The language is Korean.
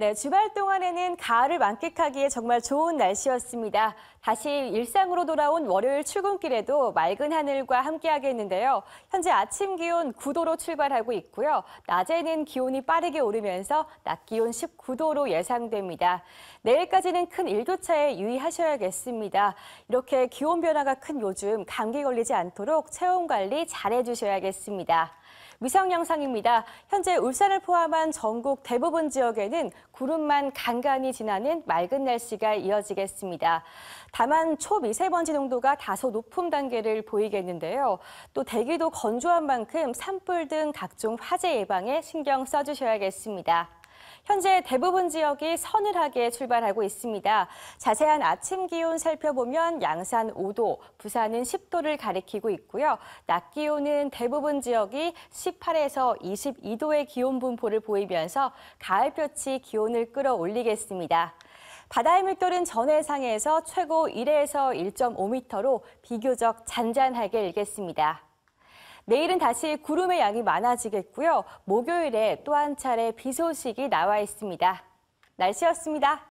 네, 주말 동안에는 가을을 만끽하기에 정말 좋은 날씨였습니다. 다시 일상으로 돌아온 월요일 출근길에도 맑은 하늘과 함께하겠는데요. 현재 아침 기온 9도로 출발하고 있고요. 낮에는 기온이 빠르게 오르면서 낮 기온 19도로 예상됩니다. 내일까지는 큰 일교차에 유의하셔야겠습니다. 이렇게 기온 변화가 큰 요즘 감기 걸리지 않도록 체온 관리 잘해주셔야겠습니다. 위성 영상입니다. 현재 울산을 포함한 전국 대부분 지역에는 구름만 간간히 지나는 맑은 날씨가 이어지겠습니다. 다만 초미세먼지 농도가 다소 높은 단계를 보이겠는데요. 또 대기도 건조한 만큼 산불 등 각종 화재 예방에 신경 써주셔야겠습니다. 현재 대부분 지역이 서늘하게 출발하고 있습니다. 자세한 아침 기온 살펴보면 양산 5도, 부산은 10도를 가리키고 있고요. 낮 기온은 대부분 지역이 18에서 22도의 기온 분포를 보이면서 가을볕이 기온을 끌어올리겠습니다. 바다의 물결은 전해 상에서 최고 1에서 1.5m로 비교적 잔잔하게 일겠습니다. 내일은 다시 구름의 양이 많아지겠고요. 목요일에 또 한 차례 비 소식이 나와 있습니다. 날씨였습니다.